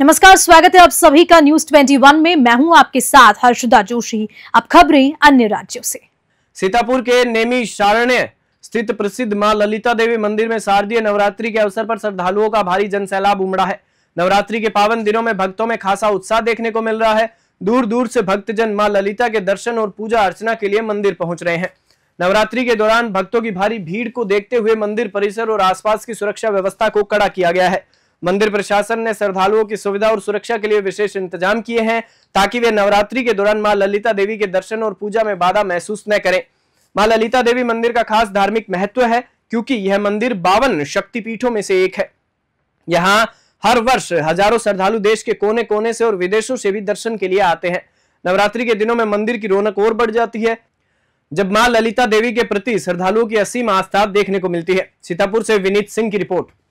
नमस्कार स्वागत है आप सभी का न्यूज 21 में मैं हूं आपके साथ हर्षदा जोशी अब खबरें अन्य राज्यों से सीतापुर के नेमी शारण्य स्थित प्रसिद्ध मां ललिता देवी मंदिर में शारदीय नवरात्रि के अवसर पर श्रद्धालुओं का भारी जनसैलाब उमड़ा है नवरात्रि के पावन दिनों में भक्तों में खासा उत्साह देखने को मिल रहा है दूर दूर से भक्तजन माँ ललिता के दर्शन और पूजा अर्चना के लिए मंदिर पहुंच रहे हैं नवरात्रि के दौरान भक्तों की भारी भीड़ को देखते हुए मंदिर परिसर और आसपास की सुरक्षा व्यवस्था को कड़ा किया गया है मंदिर प्रशासन ने श्रद्धालुओं की सुविधा और सुरक्षा के लिए विशेष इंतजाम किए हैं ताकि वे नवरात्रि के दौरान माँ ललिता देवी के दर्शन और पूजा में बाधा महसूस न करें माँ ललिता देवी मंदिर का खास धार्मिक महत्व है क्योंकि यह मंदिर बावन शक्तिपीठों में से एक है यहाँ हर वर्ष हजारों श्रद्धालु देश के कोने कोने से और विदेशों से भी दर्शन के लिए आते हैं नवरात्रि के दिनों में मंदिर की रौनक और बढ़ जाती है जब मां ललिता देवी के प्रति श्रद्धालुओं की असीम आस्था देखने को मिलती है सीतापुर से विनीत सिंह की रिपोर्ट